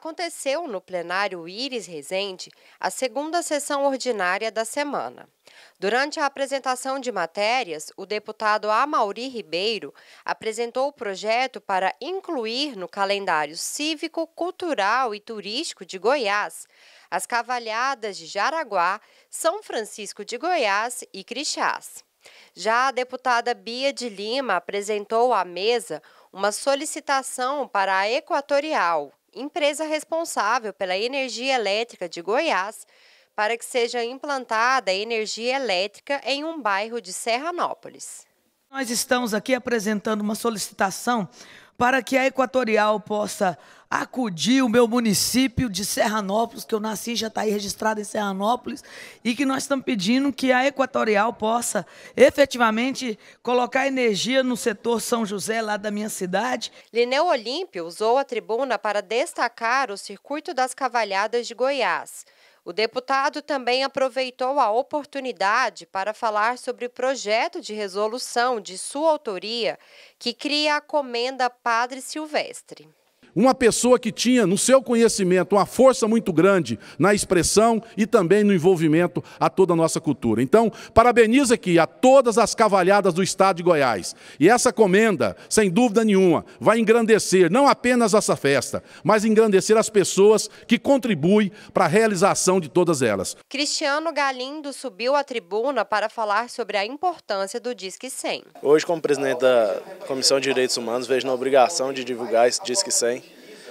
aconteceu no plenário Iris Rezende a segunda sessão ordinária da semana. Durante a apresentação de matérias, o deputado Amauri Ribeiro apresentou o projeto para incluir no calendário cívico, cultural e turístico de Goiás as cavalhadas de Jaraguá, São Francisco de Goiás e Crixás. Já a deputada Bia de Lima apresentou à mesa uma solicitação para a Equatorial, empresa responsável pela energia elétrica de Goiás, para que seja implantada energia elétrica em um bairro de Serranópolis. Nós estamos aqui apresentando uma solicitação para que a Equatorial possa acudir o meu município de Serranópolis, que eu nasci já está aí registrado em Serranópolis, e que nós estamos pedindo que a Equatorial possa efetivamente colocar energia no setor São José, lá da minha cidade. Lineu Olímpio usou a tribuna para destacar o circuito das cavalhadas de Goiás. O deputado também aproveitou a oportunidade para falar sobre o projeto de resolução de sua autoria que cria a comenda Padre Silvestre. Uma pessoa que tinha no seu conhecimento uma força muito grande na expressão e também no envolvimento a toda a nossa cultura. Então, parabenizo aqui a todas as cavalhadas do Estado de Goiás. E essa comenda, sem dúvida nenhuma, vai engrandecer não apenas essa festa, mas engrandecer as pessoas que contribuem para a realização de todas elas. Cristiano Galindo subiu à tribuna para falar sobre a importância do Disque 100. Hoje, como presidente da Comissão de Direitos Humanos, vejo na obrigação de divulgar esse Disque 100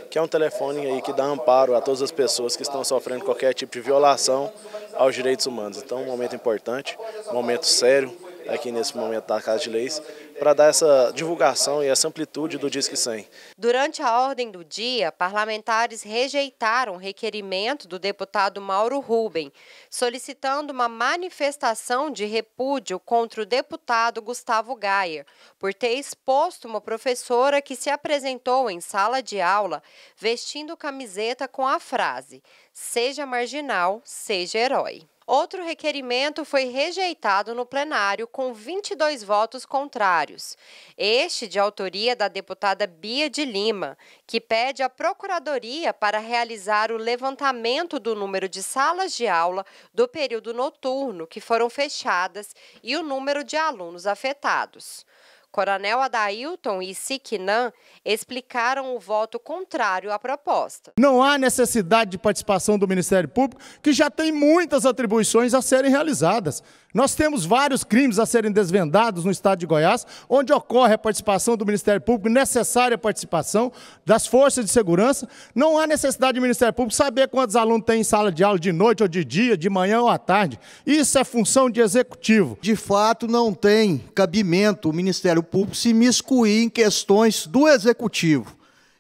que é um telefone aí que dá amparo a todas as pessoas que estão sofrendo qualquer tipo de violação aos direitos humanos. Então, um momento importante, um momento sério, aqui nesse momento da Casa de Leis, para dar essa divulgação e essa amplitude do Disque 100. Durante a ordem do dia, parlamentares rejeitaram o requerimento do deputado Mauro Ruben, solicitando uma manifestação de repúdio contra o deputado Gustavo Gaia, por ter exposto uma professora que se apresentou em sala de aula vestindo camiseta com a frase: seja marginal, seja herói. Outro requerimento foi rejeitado no plenário com 22 votos contrários. Este de autoria da deputada Bia de Lima, que pede à Procuradoria para realizar o levantamento do número de salas de aula do período noturno que foram fechadas e o número de alunos afetados. Coronel Adailton e Siquinan explicaram o voto contrário à proposta. Não há necessidade de participação do Ministério Público, que já tem muitas atribuições a serem realizadas. Nós temos vários crimes a serem desvendados no estado de Goiás, onde ocorre a participação do Ministério Público, necessária participação das forças de segurança. Não há necessidade do Ministério Público saber quantos alunos tem em sala de aula de noite ou de dia, de manhã ou à tarde. Isso é função de executivo. De fato, não tem cabimento o Ministério Ministério Público se miscuir em questões do Executivo.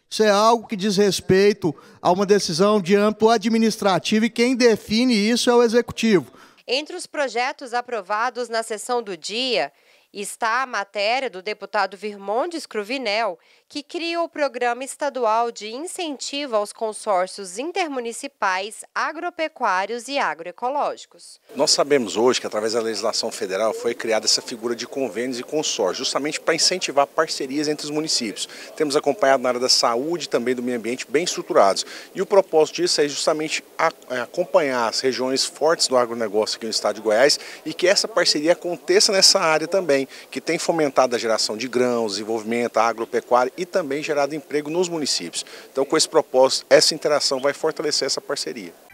Isso é algo que diz respeito a uma decisão de âmbito administrativo e quem define isso é o Executivo. Entre os projetos aprovados na sessão do dia está a matéria do deputado Virmondes Cruvinel, que cria o Programa Estadual de Incentivo aos Consórcios Intermunicipais Agropecuários e Agroecológicos. Nós sabemos hoje que, através da legislação federal, foi criada essa figura de convênios e consórcios, justamente para incentivar parcerias entre os municípios. Temos acompanhado na área da saúde e também do meio ambiente bem estruturados. E o propósito disso é justamente é, acompanhar as regiões fortes do agronegócio aqui no estado de Goiás e que essa parceria aconteça nessa área também, que tem fomentado a geração de grãos, desenvolvimento, a agropecuária e também gerado emprego nos municípios. Então, com esse propósito, essa interação vai fortalecer essa parceria.